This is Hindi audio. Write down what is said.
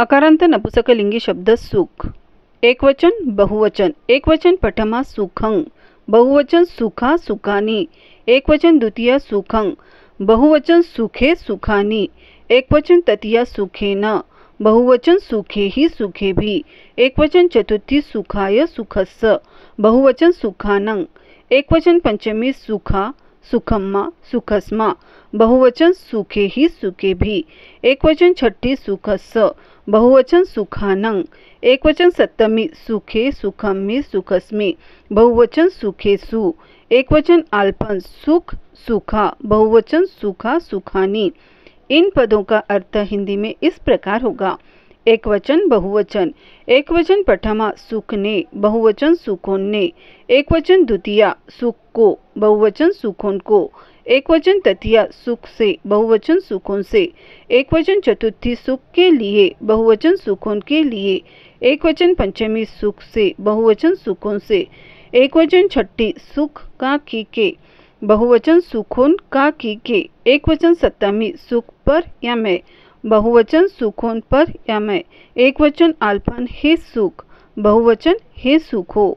अकारांत नपुसकलिंगी शब्द सुख एकवचन बहुवचन एकवचन पठमा सुखं बहुवचन सुखा सुखानी एकवचन द्वितीय सुखं बहुवचन सुखे सुखानी एकवचन तृतीय सुखे न बहुवचन सुखे ही सुखे भी एकवचन चतुर्थी सुखाय सुखस्स बहुवचन सुखानं एकवचन पंचमी सुखा सुखम्मा सुखस्मा बहुवचन सुखे ही सुखे भी एकवचन छठी सुखस्स बहुवचन सुखानं वचन सप्तमी सुखे सुखमी सुखस्मी बहुवचन सुखे सु एक वचन आल्पन सुख सुखा बहुवचन सुखा सुखानी इन पदों का अर्थ हिंदी में इस प्रकार होगा एकवचन बहुवचन एकवचन प्रथमा ने बहुवचन एक एकवचन द्वितीय सुख को बहुवचन सुखोन को एकवचन तृतीया सुख से बहुवचन सुखों से एकवचन चतुर्थी सुख के लिए बहुवचन सुखों के लिए एकवचन पंचमी सुख से बहुवचन सुखों से एकवचन छठी सुख का की के बहुवचन सुखों का की के एकवचन सप्तमी सुख पर या मैं बहुवचन सुखों पर यमय एक वचन आल्फन हे सुख बहुवचन हे सुखो